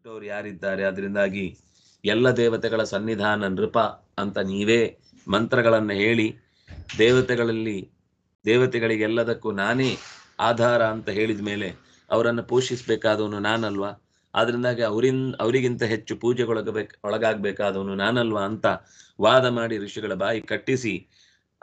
ಬಿಟ್ಟವ್ರು ಯಾರಿದ್ದಾರೆ ಅದರಿಂದಾಗಿ ಎಲ್ಲ ದೇವತೆಗಳ ಸನ್ನಿಧಾನ ನೃಪ ಅಂತ ನೀವೇ ಮಂತ್ರಗಳನ್ನು ಹೇಳಿ ದೇವತೆಗಳಲ್ಲಿ ದೇವತೆಗಳಿಗೆಲ್ಲದಕ್ಕೂ ನಾನೇ ಆಧಾರ ಅಂತ ಹೇಳಿದ ಮೇಲೆ ಅವರನ್ನು ಪೋಷಿಸಬೇಕಾದವನು ನಾನಲ್ವಾ ಆದ್ರಿಂದಾಗಿ ಅವರಿನ್ ಅವರಿಗಿಂತ ಹೆಚ್ಚು ಪೂಜೆಗೊಳಗಬೇಕು ಒಳಗಾಗಬೇಕಾದವನು ನಾನಲ್ವಾ ಅಂತ ವಾದ ಮಾಡಿ ಋಷಿಗಳ ಬಾಯಿ ಕಟ್ಟಿಸಿ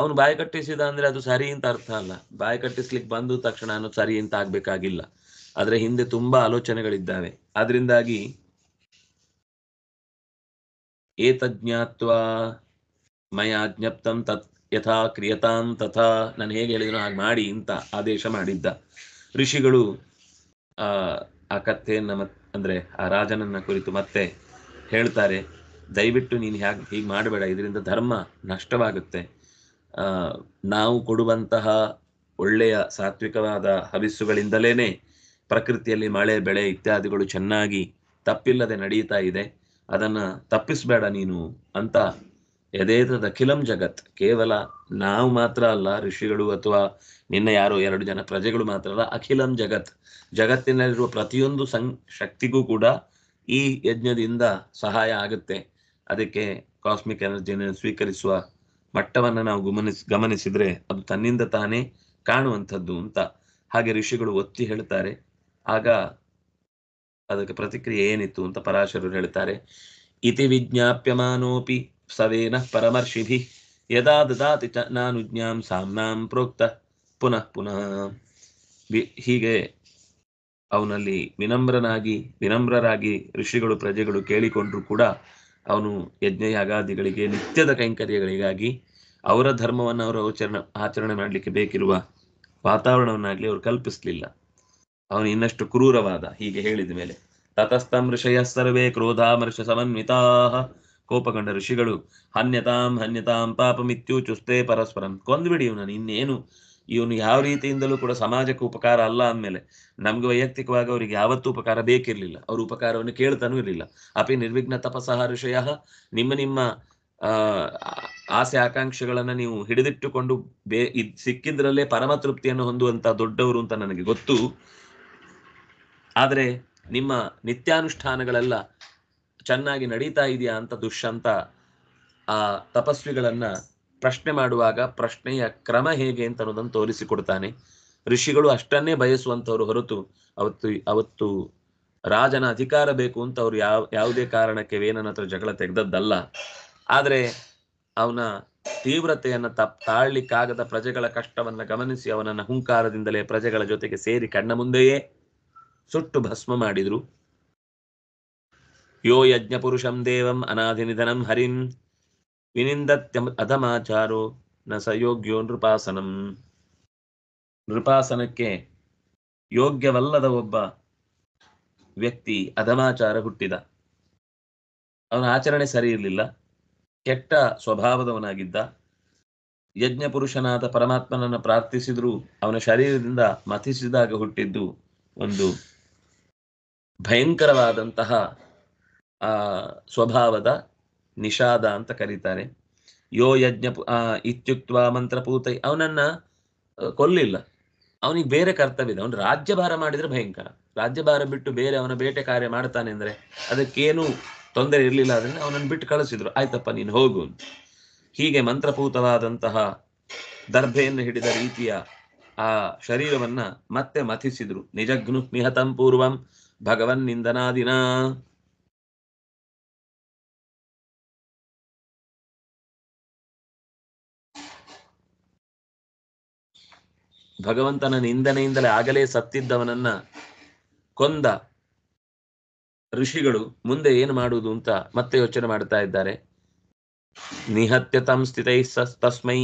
ಅವನು ಬಾಯಿ ಕಟ್ಟಿಸಿದ ಅಂದ್ರೆ ಅದು ಸರಿ ಅಂತ ಅರ್ಥ ಅಲ್ಲ ಬಾಯಿ ಕಟ್ಟಿಸ್ಲಿಕ್ಕೆ ಬಂದು ತಕ್ಷಣ ಸರಿ ಅಂತ ಆಗ್ಬೇಕಾಗಿಲ್ಲ ಅದರ ಹಿಂದೆ ತುಂಬಾ ಆಲೋಚನೆಗಳಿದ್ದಾವೆ ಆದ್ರಿಂದಾಗಿ ಏತಜ್ಞಾತ್ವ ಮಯ ಜ್ಞಪ್ತಂ ತತ್ ಯಥಾ ಕ್ರಿಯತಾಂ ತಥಾ ನಾನು ಹೇಗೆ ಹೇಳಿದ್ರು ಹಾಗೆ ಮಾಡಿ ಅಂತ ಆದೇಶ ಮಾಡಿದ್ದ ಋಷಿಗಳು ಆ ಆ ಕಥೆಯನ್ನ ಮತ್ ಅಂದ್ರೆ ಆ ರಾಜನನ್ನ ಕುರಿತು ಮತ್ತೆ ಹೇಳ್ತಾರೆ ದಯವಿಟ್ಟು ನೀನು ಹ್ಯಾ ಹೀಗೆ ಮಾಡಬೇಡ ಇದರಿಂದ ಧರ್ಮ ನಷ್ಟವಾಗುತ್ತೆ ನಾವು ಕೊಡುವಂತಹ ಒಳ್ಳೆಯ ಸಾತ್ವಿಕವಾದ ಹವಿಸ್ಸುಗಳಿಂದಲೇನೆ ಪ್ರಕೃತಿಯಲ್ಲಿ ಮಳೆ ಬೆಳೆ ಇತ್ಯಾದಿಗಳು ಚೆನ್ನಾಗಿ ತಪ್ಪಿಲ್ಲದೆ ನಡೀತಾ ಇದೆ ಅದನ್ನ ತಪ್ಪಿಸ್ಬೇಡ ನೀನು ಅಂತ ಯಥೇತದ ಅಖಿಲಂ ಜಗತ್ ಕೇವಲ ನಾವು ಮಾತ್ರ ಅಲ್ಲ ಋಷಿಗಳು ಅಥವಾ ನಿನ್ನ ಯಾರೋ ಎರಡು ಜನ ಪ್ರಜೆಗಳು ಮಾತ್ರ ಅಲ್ಲ ಅಖಿಲಂ ಜಗತ್ ಜಗತ್ತಿನಲ್ಲಿರುವ ಪ್ರತಿಯೊಂದು ಸಂ ಶಕ್ತಿಗೂ ಕೂಡ ಈ ಯಜ್ಞದಿಂದ ಸಹಾಯ ಆಗುತ್ತೆ ಅದಕ್ಕೆ ಕಾಸ್ಮಿಕ್ ಎನರ್ಜಿಯನ್ನು ಸ್ವೀಕರಿಸುವ ಮಟ್ಟವನ್ನು ನಾವು ಗಮನಿಸ್ ಗಮನಿಸಿದ್ರೆ ಅದು ತನ್ನಿಂದ ತಾನೇ ಕಾಣುವಂಥದ್ದು ಅಂತ ಹಾಗೆ ಋಷಿಗಳು ಒತ್ತಿ ಹೇಳ್ತಾರೆ ಆಗ ಅದಕ್ಕೆ ಪ್ರತಿಕ್ರಿಯೆ ಏನಿತ್ತು ಅಂತ ಪರಾಶರರು ಹೇಳ್ತಾರೆ ಇತಿ ವಿಜ್ಞಾಪ್ಯಮಾನೋಪಿ ಸವೇನ ಪರಮರ್ಷಿಭಿ ಯದಾ ದದಾತಿ ಚ ನಾನು ಜ್ಞಾಂ ಸಾಮ್ನಾಂ ಪ್ರೋಕ್ತ ಪುನಃ ಪುನಃ ಹೀಗೆ ಅವನಲ್ಲಿ ವಿನಮ್ರನಾಗಿ ವಿನಮ್ರರಾಗಿ ಋಷಿಗಳು ಪ್ರಜೆಗಳು ಕೇಳಿಕೊಂಡ್ರು ಕೂಡ ಅವನು ಯಜ್ಞಯಾಗಾದಿಗಳಿಗೆ ನಿತ್ಯದ ಕೈಂಕರ್ಯಗಳಿಗಾಗಿ ಅವರ ಧರ್ಮವನ್ನು ಅವರು ಆಚರಣೆ ಆಚರಣೆ ಮಾಡಲಿಕ್ಕೆ ಬೇಕಿರುವ ವಾತಾವರಣವನ್ನಾಗಲಿ ಅವರು ಕಲ್ಪಿಸಲಿಲ್ಲ ಅವನು ಇನ್ನಷ್ಟು ಕ್ರೂರವಾದ ಹೀಗೆ ಹೇಳಿದ ಮೇಲೆ ತತಸ್ತಂ ಋಷಯ ಸರ್ವೇ ಕ್ರೋಧಾ ಮೃಷ ಸಮನ್ವಿತಾ ಕೋಪಗೊಂಡ ಋಷಿಗಳು ಹನ್ಯತಾಂ ಹನ್ಯತಾಂ ಪಾಪ ಮಿತ್ಯು ಚುಸ್ತೇ ಪರಸ್ಪರಂ ಕೊಂದ್ಬಿಡಿ ಇವನನ್ನು ಇನ್ನೇನು ಇವನು ಯಾವ ರೀತಿಯಿಂದಲೂ ಕೂಡ ಸಮಾಜಕ್ಕೆ ಉಪಕಾರ ಅಲ್ಲ ಅಂದಮೇಲೆ ನಮ್ಗೆ ವೈಯಕ್ತಿಕವಾಗಿ ಅವರಿಗೆ ಯಾವತ್ತೂ ಉಪಕಾರ ಬೇಕಿರಲಿಲ್ಲ ಅವರು ಉಪಕಾರವನ್ನು ಕೇಳ್ತಾನೂ ಇರಲಿಲ್ಲ ಅಪಿ ನಿರ್ವಿಘ್ನ ತಪಸಃ ಋಷಯ ನಿಮ್ಮ ನಿಮ್ಮ ಆಸೆ ಆಕಾಂಕ್ಷೆಗಳನ್ನು ನೀವು ಹಿಡಿದಿಟ್ಟುಕೊಂಡು ಬೇ ಇದ್ ಸಿಕ್ಕಿದ್ರಲ್ಲೇ ಪರಮತೃಪ್ತಿಯನ್ನು ಹೊಂದುವಂತ ದೊಡ್ಡವರು ಅಂತ ನನಗೆ ಗೊತ್ತು ಆದರೆ ನಿಮ್ಮ ನಿತ್ಯಾನುಷ್ಠಾನಗಳೆಲ್ಲ ಚೆನ್ನಾಗಿ ನಡೀತಾ ಇದೆಯಾ ಅಂತ ದುಷ್ಯಂತ ಆ ತಪಸ್ವಿಗಳನ್ನ ಪ್ರಶ್ನೆ ಮಾಡುವಾಗ ಪ್ರಶ್ನೆಯ ಕ್ರಮ ಹೇಗೆ ಅಂತ ಅನ್ನೋದನ್ನು ತೋರಿಸಿಕೊಡ್ತಾನೆ ಋಷಿಗಳು ಅಷ್ಟನ್ನೇ ಬಯಸುವಂಥವ್ರು ಹೊರತು ಅವತ್ತು ಅವತ್ತು ರಾಜನ ಅಧಿಕಾರ ಬೇಕು ಅಂತ ಅವ್ರು ಯಾವ ಯಾವುದೇ ಕಾರಣಕ್ಕೆ ವೇನನ ಹತ್ರ ಜಗಳ ತೆಗೆದದ್ದಲ್ಲ ಆದರೆ ಅವನ ತೀವ್ರತೆಯನ್ನ ತಪ್ ತಾಳ್ಲಿಕ್ಕಾಗದ ಪ್ರಜೆಗಳ ಕಷ್ಟವನ್ನ ಗಮನಿಸಿ ಅವನನ್ನ ಹುಂಕಾರದಿಂದಲೇ ಪ್ರಜೆಗಳ ಜೊತೆಗೆ ಸೇರಿ ಕಣ್ಣ ಮುಂದೆಯೇ ಸುಟ್ಟು ಭಸ್ಮ ಮಾಡಿದ್ರು ಯೋ ಯಜ್ಞ ಪುರುಷಂ ದೇವಂ ನಿಧನಂ ಹರಿಂ ವಿನಿಂದತ್ಯ ಅಧಮಾಚಾರೋ ನ ಸಯೋಗ್ಯೋ ನೃಪಾಸನಂ ನೃಪಾಸನಕ್ಕೆ ಯೋಗ್ಯವಲ್ಲದ ಒಬ್ಬ ವ್ಯಕ್ತಿ ಅಧಮಾಚಾರ ಹುಟ್ಟಿದ ಅವನ ಆಚರಣೆ ಸರಿ ಇರಲಿಲ್ಲ ಕೆಟ್ಟ ಸ್ವಭಾವದವನಾಗಿದ್ದ ಯಜ್ಞ ಪುರುಷನಾದ ಪರಮಾತ್ಮನನ್ನು ಪ್ರಾರ್ಥಿಸಿದ್ರೂ ಅವನ ಶರೀರದಿಂದ ಮಥಿಸಿದಾಗ ಹುಟ್ಟಿದ್ದು ಒಂದು ಭಯಂಕರವಾದಂತಹ ಆ ಸ್ವಭಾವದ ನಿಷಾದ ಅಂತ ಕರೀತಾರೆ ಯೋ ಯಜ್ಞ ಇತ್ಯುಕ್ತ ಮಂತ್ರಪೂತೈ ಅವನನ್ನ ಕೊಲ್ಲಿಲ್ಲ ಅವನಿಗೆ ಬೇರೆ ಕರ್ತವ್ಯ ಇದೆ ಅವನು ರಾಜ್ಯಭಾರ ಮಾಡಿದ್ರೆ ಭಯಂಕರ ರಾಜ್ಯಭಾರ ಬಿಟ್ಟು ಬೇರೆ ಅವನ ಬೇಟೆ ಕಾರ್ಯ ಮಾಡ್ತಾನೆ ಅಂದ್ರೆ ಅದಕ್ಕೇನು ತೊಂದರೆ ಇರಲಿಲ್ಲ ಅಂದ್ರೆ ಅವನನ್ನು ಬಿಟ್ಟು ಕಳಿಸಿದ್ರು ಆಯ್ತಪ್ಪ ನೀನು ಹೋಗು ಹೀಗೆ ಮಂತ್ರಪೂತವಾದಂತಹ ದರ್ಭೆಯನ್ನು ಹಿಡಿದ ರೀತಿಯ ಆ ಶರೀರವನ್ನ ಮತ್ತೆ ಮಥಿಸಿದ್ರು ನಿಜಗ್ನು ನಿಹತಂ ಪೂರ್ವಂ ಭಗವನ್ ನಿಂದನಾದಿನ ಭಗವಂತನ ನಿಂದನೆಯಿಂದಲೇ ಆಗಲೇ ಸತ್ತಿದ್ದವನನ್ನ ಕೊಂದ ಋಷಿಗಳು ಮುಂದೆ ಏನು ಮಾಡುವುದು ಅಂತ ಮತ್ತೆ ಯೋಚನೆ ಮಾಡ್ತಾ ಇದ್ದಾರೆ ನಿಹತ್ಯತಂ ಸ್ಥಿತೈ ತಸ್ಮೈ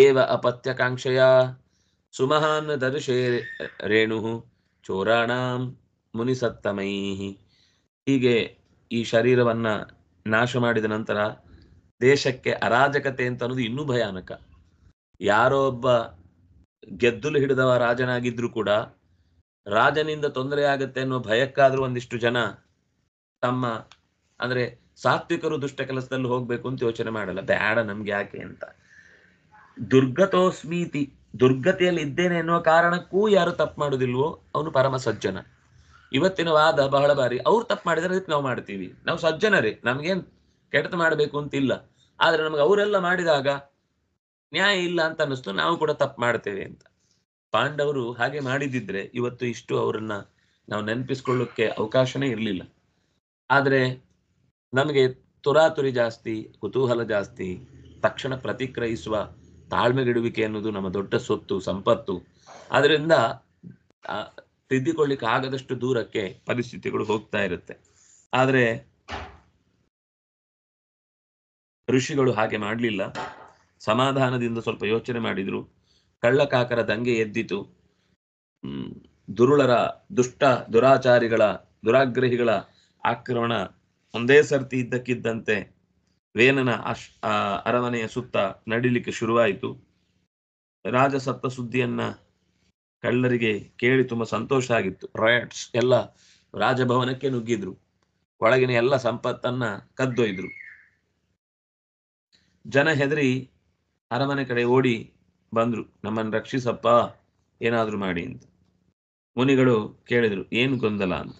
ಏವ ಅಪತ್ಯಕಾಂಕ್ಷೆಯ ಸುಮಹಾನ್ ದರ್ಶೆ ರೇಣು ಚೋರಾಣಾಂ ಮುನಿಸತ್ತಮೈ ಹೀಗೆ ಈ ಶರೀರವನ್ನ ನಾಶ ಮಾಡಿದ ನಂತರ ದೇಶಕ್ಕೆ ಅರಾಜಕತೆ ಅಂತ ಅನ್ನೋದು ಇನ್ನೂ ಭಯಾನಕ ಯಾರೋ ಒಬ್ಬ ಗೆದ್ದುಲು ಹಿಡಿದವ ರಾಜನಾಗಿದ್ರು ಕೂಡ ರಾಜನಿಂದ ತೊಂದರೆ ಆಗುತ್ತೆ ಅನ್ನೋ ಭಯಕ್ಕಾದ್ರೂ ಒಂದಿಷ್ಟು ಜನ ತಮ್ಮ ಅಂದ್ರೆ ಸಾತ್ವಿಕರು ದುಷ್ಟ ಕೆಲಸದಲ್ಲಿ ಹೋಗ್ಬೇಕು ಅಂತ ಯೋಚನೆ ಮಾಡಲ್ಲ ಬ್ಯಾಡ ನಮ್ಗೆ ಯಾಕೆ ಅಂತ ದುರ್ಗತೋಸ್ಮೀತಿ ದುರ್ಗತಿಯಲ್ಲಿ ಇದ್ದೇನೆ ಎನ್ನುವ ಕಾರಣಕ್ಕೂ ಯಾರು ತಪ್ಪು ಮಾಡುದಿಲ್ವೋ ಅವನು ಪರಮ ಸಜ್ಜನ ಇವತ್ತಿನ ವಾದ ಬಹಳ ಬಾರಿ ಅವ್ರು ತಪ್ಪು ಮಾಡಿದರೆ ಅದಕ್ಕೆ ನಾವು ಮಾಡ್ತೀವಿ ನಾವು ಸಜ್ಜನರೇ ನಮ್ಗೇನ್ ಕೆಡತ ಮಾಡಬೇಕು ಅಂತಿಲ್ಲ ಆದ್ರೆ ನಮ್ಗೆ ಅವರೆಲ್ಲ ಮಾಡಿದಾಗ ನ್ಯಾಯ ಇಲ್ಲ ಅಂತ ಅನ್ನಿಸ್ತು ನಾವು ಕೂಡ ತಪ್ಪು ಮಾಡ್ತೇವೆ ಅಂತ ಪಾಂಡವರು ಹಾಗೆ ಮಾಡಿದಿದ್ರೆ ಇವತ್ತು ಇಷ್ಟು ಅವರನ್ನ ನಾವು ನೆನಪಿಸ್ಕೊಳ್ಳಕ್ಕೆ ಅವಕಾಶನೇ ಇರಲಿಲ್ಲ ಆದ್ರೆ ನಮಗೆ ತುರಾತುರಿ ಜಾಸ್ತಿ ಕುತೂಹಲ ಜಾಸ್ತಿ ತಕ್ಷಣ ಪ್ರತಿಕ್ರಯಿಸುವ ತಾಳ್ಮೆಗಿಡುವಿಕೆ ಅನ್ನೋದು ನಮ್ಮ ದೊಡ್ಡ ಸೊತ್ತು ಸಂಪತ್ತು ಅದರಿಂದ ತಿದ್ದಿಕೊಳ್ಳಿಕ್ಕೆ ಆಗದಷ್ಟು ದೂರಕ್ಕೆ ಪರಿಸ್ಥಿತಿಗಳು ಹೋಗ್ತಾ ಇರುತ್ತೆ ಆದ್ರೆ ಋಷಿಗಳು ಹಾಗೆ ಮಾಡಲಿಲ್ಲ ಸಮಾಧಾನದಿಂದ ಸ್ವಲ್ಪ ಯೋಚನೆ ಮಾಡಿದ್ರು ಕಳ್ಳಕಾಕರ ದಂಗೆ ಎದ್ದಿತು ದುರುಳರ ದುಷ್ಟ ದುರಾಚಾರಿಗಳ ದುರಾಗ್ರಹಿಗಳ ಆಕ್ರಮಣ ಒಂದೇ ಸರ್ತಿ ಇದ್ದಕ್ಕಿದ್ದಂತೆ ವೇನನ ಅಶ್ ಅರಮನೆಯ ಸುತ್ತ ನಡಿಲಿಕ್ಕೆ ಶುರುವಾಯಿತು ರಾಜ ಸತ್ತ ಸುದ್ದಿಯನ್ನ ಕಳ್ಳರಿಗೆ ಕೇಳಿ ತುಂಬಾ ಸಂತೋಷ ಆಗಿತ್ತು ರಾಯಟ್ಸ್ ಎಲ್ಲ ರಾಜಭವನಕ್ಕೆ ನುಗ್ಗಿದ್ರು ಒಳಗಿನ ಎಲ್ಲ ಸಂಪತ್ತನ್ನ ಕದ್ದೊಯ್ದ್ರು ಜನ ಹೆದರಿ ಅರಮನೆ ಕಡೆ ಓಡಿ ಬಂದ್ರು ನಮ್ಮನ್ನು ರಕ್ಷಿಸಪ್ಪ ಏನಾದ್ರೂ ಮಾಡಿ ಅಂತ ಮುನಿಗಳು ಕೇಳಿದ್ರು ಏನು ಗೊಂದಲ ಅಂತ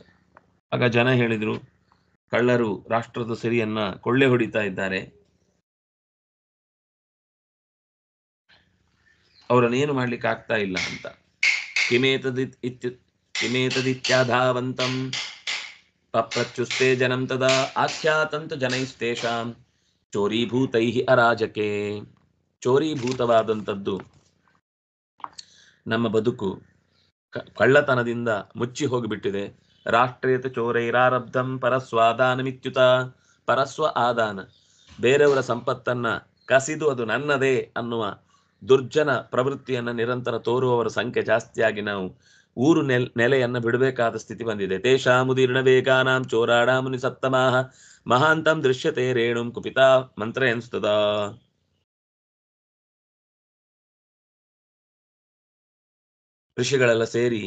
ಆಗ ಜನ ಹೇಳಿದ್ರು ಕಳ್ಳರು ರಾಷ್ಟ್ರದ ಸಿರಿಯನ್ನ ಕೊಳ್ಳೆ ಹೊಡಿತಾ ಇದ್ದಾರೆ ಅವರನ್ನೇನು ಮಾಡ್ಲಿಕ್ಕೆ ಆಗ್ತಾ ಇಲ್ಲ ಅಂತ ಕಿಮೇತದಿತ್ ಕಿಮೇತದಿತ್ಯಾಧಾವಂತಂ ಪಪ್ರತ್ಯುಸ್ತೆ ಜನಂ ತದಾ ಆಖ್ಯಾತಂತ ಜನೈಸ್ತೇಷಾಂ ಚೋರೀಭೂತೈ ಅರಾಜಕೆ ಚೋರೀಭೂತವಾದಂಥದ್ದು ನಮ್ಮ ಬದುಕು ಕಳ್ಳತನದಿಂದ ಮುಚ್ಚಿ ಹೋಗಿಬಿಟ್ಟಿದೆ ರಾಷ್ಟ್ರೀಯತೆ ಚೋರೈರಾರಬ್ಧಂ ಇರಾರಬ್ಧಂ ಪರಸ್ವ ಆದಾನ ಬೇರೆಯವರ ಸಂಪತ್ತನ್ನ ಕಸಿದು ಅದು ನನ್ನದೇ ಅನ್ನುವ ದುರ್ಜನ ಪ್ರವೃತ್ತಿಯನ್ನು ನಿರಂತರ ತೋರುವವರ ಸಂಖ್ಯೆ ಜಾಸ್ತಿಯಾಗಿ ನಾವು ಊರು ನೆಲ್ ನೆಲೆಯನ್ನು ಬಿಡಬೇಕಾದ ಸ್ಥಿತಿ ಬಂದಿದೆ ತೇಷಾಮುದೀರ್ಣ ವೇಗಾನಾಂ ಚೋರಾಡಾಮುನಿ ಸಪ್ತಮಾಹ ಮಹಾಂತಂ ದೃಶ್ಯತೆ ರೇಣುಂ ಕುಪಿತಾ ಮಂತ್ರ ಎನ್ಸ್ತದ ಋಷಿಗಳೆಲ್ಲ ಸೇರಿ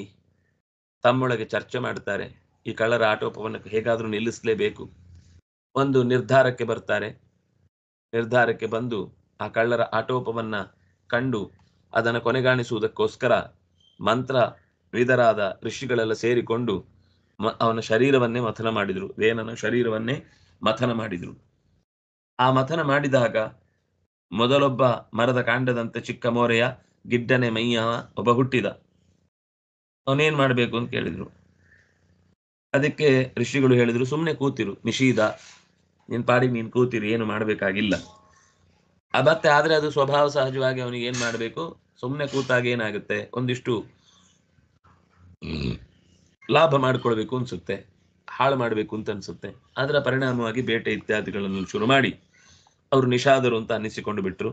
ತಮ್ಮೊಳಗೆ ಚರ್ಚೆ ಮಾಡ್ತಾರೆ ಈ ಕಳ್ಳರ ಆಟೋಪವನ್ನು ಹೇಗಾದರೂ ನಿಲ್ಲಿಸಲೇಬೇಕು ಒಂದು ನಿರ್ಧಾರಕ್ಕೆ ಬರ್ತಾರೆ ನಿರ್ಧಾರಕ್ಕೆ ಬಂದು ಆ ಕಳ್ಳರ ಆಟೋಪವನ್ನ ಕಂಡು ಅದನ್ನು ಕೊನೆಗಾಣಿಸುವುದಕ್ಕೋಸ್ಕರ ಮಂತ್ರ ವಿಧರಾದ ಋಷಿಗಳೆಲ್ಲ ಸೇರಿಕೊಂಡು ಅವನ ಶರೀರವನ್ನೇ ಮಥನ ಮಾಡಿದ್ರು ವೇನನ ಶರೀರವನ್ನೇ ಮಥನ ಮಾಡಿದ್ರು ಆ ಮಥನ ಮಾಡಿದಾಗ ಮೊದಲೊಬ್ಬ ಮರದ ಕಾಂಡದಂತೆ ಚಿಕ್ಕ ಮೋರೆಯ ಗಿಡ್ಡನೆ ಮೈಯ ಒಬ್ಬ ಹುಟ್ಟಿದ ಅವನೇನ್ ಮಾಡ್ಬೇಕು ಅಂತ ಕೇಳಿದ್ರು ಅದಕ್ಕೆ ಋಷಿಗಳು ಹೇಳಿದ್ರು ಸುಮ್ಮನೆ ಕೂತಿರು ನಿಷೀಧ ನಿನ್ ಪಾಡಿ ನೀನ್ ಕೂತಿರು ಏನು ಮಾಡ್ಬೇಕಾಗಿಲ್ಲ ಮತ್ತೆ ಆದ್ರೆ ಅದು ಸ್ವಭಾವ ಸಹಜವಾಗಿ ಅವನಿಗೆ ಏನ್ ಮಾಡ್ಬೇಕು ಸುಮ್ಮನೆ ಕೂತಾಗ ಏನಾಗುತ್ತೆ ಒಂದಿಷ್ಟು ಲಾಭ ಮಾಡ್ಕೊಳ್ಬೇಕು ಅನ್ಸುತ್ತೆ ಹಾಳು ಮಾಡಬೇಕು ಅಂತ ಅನ್ಸುತ್ತೆ ಅದರ ಪರಿಣಾಮವಾಗಿ ಬೇಟೆ ಇತ್ಯಾದಿಗಳನ್ನು ಶುರು ಮಾಡಿ ಅವರು ನಿಷಾದರು ಅಂತ ಅನ್ನಿಸಿಕೊಂಡು ಬಿಟ್ರು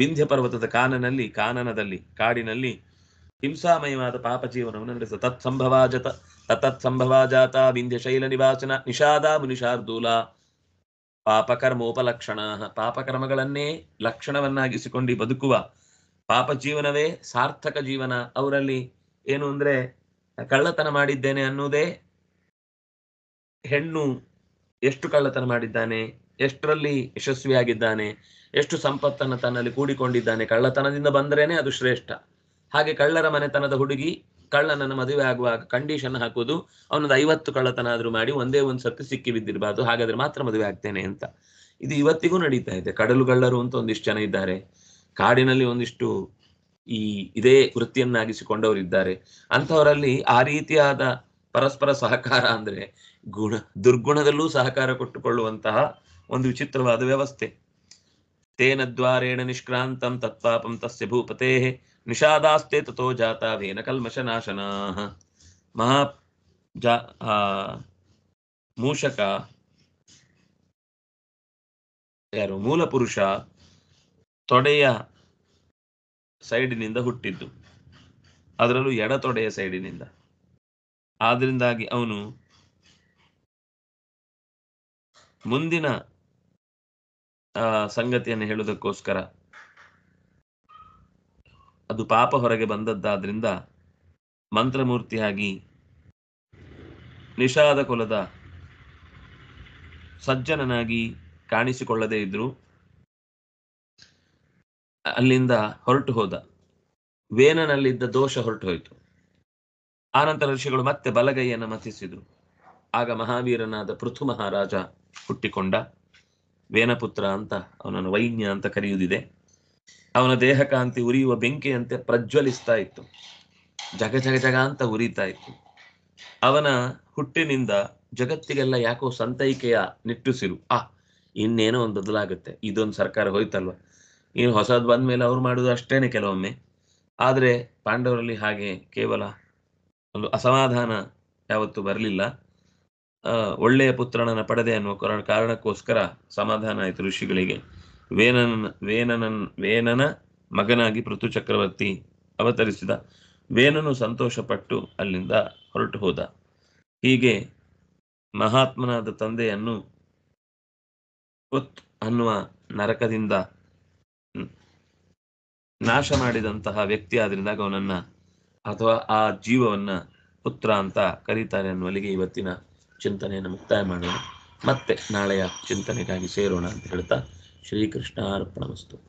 ವಿಂಧ್ಯ ಪರ್ವತದ ಕಾನನಲ್ಲಿ ಕಾನನದಲ್ಲಿ ಕಾಡಿನಲ್ಲಿ ಹಿಂಸಾಮಯವಾದ ಪಾಪ ಜೀವನವನ್ನು ನಡೆಸ ತತ್ ಸಂಭವಾಜತ ತತತ್ ಸಂಭವಾಜಾತ ವಿಂಧ್ಯ ಶೈಲ ನಿವಾಸನ ನಿಷಾದ ಮುನಿಷಾರ್ದೂಲ ಪಾಪಕರ್ಮೋಪಲಕ್ಷಣ ಪಾಪಕರ್ಮಗಳನ್ನೇ ಲಕ್ಷಣವನ್ನಾಗಿಸಿಕೊಂಡು ಬದುಕುವ ಪಾಪ ಜೀವನವೇ ಸಾರ್ಥಕ ಜೀವನ ಅವರಲ್ಲಿ ಏನು ಅಂದ್ರೆ ಕಳ್ಳತನ ಮಾಡಿದ್ದೇನೆ ಅನ್ನೋದೇ ಹೆಣ್ಣು ಎಷ್ಟು ಕಳ್ಳತನ ಮಾಡಿದ್ದಾನೆ ಎಷ್ಟರಲ್ಲಿ ಯಶಸ್ವಿಯಾಗಿದ್ದಾನೆ ಎಷ್ಟು ಸಂಪತ್ತನ್ನು ತನ್ನಲ್ಲಿ ಕೂಡಿಕೊಂಡಿದ್ದಾನೆ ಕಳ್ಳತನದಿಂದ ಬಂದ್ರೇನೆ ಅದು ಶ್ರೇಷ್ಠ ಹಾಗೆ ಕಳ್ಳರ ಮನೆತನದ ಹುಡುಗಿ ಕಳ್ಳನನ್ನು ಮದುವೆ ಆಗುವಾಗ ಕಂಡೀಷನ್ ಹಾಕುವುದು ಅವನೊಂದು ಐವತ್ತು ಕಳ್ಳತನ ಆದ್ರೂ ಮಾಡಿ ಒಂದೇ ಒಂದು ಸತಿ ಸಿಕ್ಕಿ ಬಿದ್ದಿರಬಾರ್ದು ಹಾಗಾದ್ರೆ ಮಾತ್ರ ಮದುವೆ ಆಗ್ತೇನೆ ಅಂತ ಇದು ಇವತ್ತಿಗೂ ನಡೀತಾ ಇದೆ ಕಡಲು ಕಳ್ಳರು ಅಂತ ಒಂದಿಷ್ಟು ಜನ ಇದ್ದಾರೆ ಕಾಡಿನಲ್ಲಿ ಒಂದಿಷ್ಟು ಈ ಇದೇ ಇದ್ದಾರೆ ಅಂಥವರಲ್ಲಿ ಆ ರೀತಿಯಾದ ಪರಸ್ಪರ ಸಹಕಾರ ಅಂದ್ರೆ ಗುಣ ದುರ್ಗುಣದಲ್ಲೂ ಸಹಕಾರ ಕೊಟ್ಟುಕೊಳ್ಳುವಂತಹ ಒಂದು ವಿಚಿತ್ರವಾದ ವ್ಯವಸ್ಥೆ ತೇನ ದ್ವಾರೇಣ ನಿಷ್ಕ್ರಾಂತಂ ತತ್ಪಾಪಂ ತಸ್ಯ ಭೂಪತೇ ನಿಷಾದಾಸ್ತೆ ತಥೋ जाता भेन महा ಮೂಷಕ ಯಾರು ಪುರುಷ ತೊಡೆಯ ಸೈಡಿನಿಂದ ಹುಟ್ಟಿದ್ದು ಅದರಲ್ಲೂ ಎಡ ತೊಡೆಯ ಸೈಡಿನಿಂದ ಆದ್ರಿಂದಾಗಿ ಅವನು ಮುಂದಿನ ಸಂಗತಿಯನ್ನು ಹೇಳುವುದಕ್ಕೋಸ್ಕರ ಅದು ಪಾಪ ಹೊರಗೆ ಬಂದದ್ದಾದ್ರಿಂದ ಮಂತ್ರಮೂರ್ತಿಯಾಗಿ ನಿಷಾದ ಕುಲದ ಸಜ್ಜನನಾಗಿ ಕಾಣಿಸಿಕೊಳ್ಳದೇ ಇದ್ರು ಅಲ್ಲಿಂದ ಹೊರಟು ಹೋದ ವೇನನಲ್ಲಿದ್ದ ದೋಷ ಹೊರಟು ಹೋಯಿತು ಆನಂತರ ಋಷಿಗಳು ಮತ್ತೆ ಬಲಗೈಯನ್ನು ಮತಿಸಿದ್ರು ಆಗ ಮಹಾವೀರನಾದ ಪೃಥು ಮಹಾರಾಜ ಹುಟ್ಟಿಕೊಂಡ ವೇನಪುತ್ರ ಅಂತ ಅವನನ್ನು ವೈನ್ಯ ಅಂತ ಕರೆಯುವುದಿದೆ ಅವನ ದೇಹಕಾಂತಿ ಉರಿಯುವ ಬೆಂಕಿಯಂತೆ ಪ್ರಜ್ವಲಿಸ್ತಾ ಇತ್ತು ಜಗ ಜಗ ಜಗ ಅಂತ ಉರಿತಾ ಇತ್ತು ಅವನ ಹುಟ್ಟಿನಿಂದ ಜಗತ್ತಿಗೆಲ್ಲ ಯಾಕೋ ಸಂತೈಕೆಯ ನಿಟ್ಟುಸಿರು ಆ ಇನ್ನೇನೋ ಒಂದು ಬದಲಾಗುತ್ತೆ ಇದೊಂದು ಸರ್ಕಾರ ಹೋಯ್ತಲ್ವ ಇನ್ನು ಹೊಸದು ಬಂದ ಮೇಲೆ ಅವ್ರು ಮಾಡೋದು ಅಷ್ಟೇನೆ ಕೆಲವೊಮ್ಮೆ ಆದರೆ ಪಾಂಡವರಲ್ಲಿ ಹಾಗೆ ಕೇವಲ ಒಂದು ಅಸಮಾಧಾನ ಯಾವತ್ತು ಬರಲಿಲ್ಲ ಒಳ್ಳೆಯ ಪುತ್ರನನ್ನು ಪಡೆದೆ ಅನ್ನುವ ಕಾರಣಕ್ಕೋಸ್ಕರ ಸಮಾಧಾನ ಆಯಿತು ಋಷಿಗಳಿಗೆ ವೇನನ ವೇನನ ವೇನನ ಮಗನಾಗಿ ಪೃಥು ಚಕ್ರವರ್ತಿ ಅವತರಿಸಿದ ವೇನನು ಸಂತೋಷಪಟ್ಟು ಅಲ್ಲಿಂದ ಹೊರಟು ಹೋದ ಹೀಗೆ ಮಹಾತ್ಮನಾದ ತಂದೆಯನ್ನು ಉತ್ ಅನ್ನುವ ನರಕದಿಂದ ನಾಶ ಮಾಡಿದಂತಹ ವ್ಯಕ್ತಿ ಆದ್ರಿಂದಾಗ ಅವನನ್ನ ಅಥವಾ ಆ ಜೀವವನ್ನ ಪುತ್ರ ಅಂತ ಕರೀತಾರೆ ಅನ್ನುವಲ್ಲಿಗೆ ಇವತ್ತಿನ ಚಿಂತನೆಯನ್ನು ಮುಕ್ತಾಯ ಮಾಡೋಣ ಮತ್ತೆ ನಾಳೆಯ ಚಿಂತನೆಗಾಗಿ ಸೇರೋಣ ಅಂತ ಹೇಳ್ತಾ श्रीकृष्णार्पणमस्तु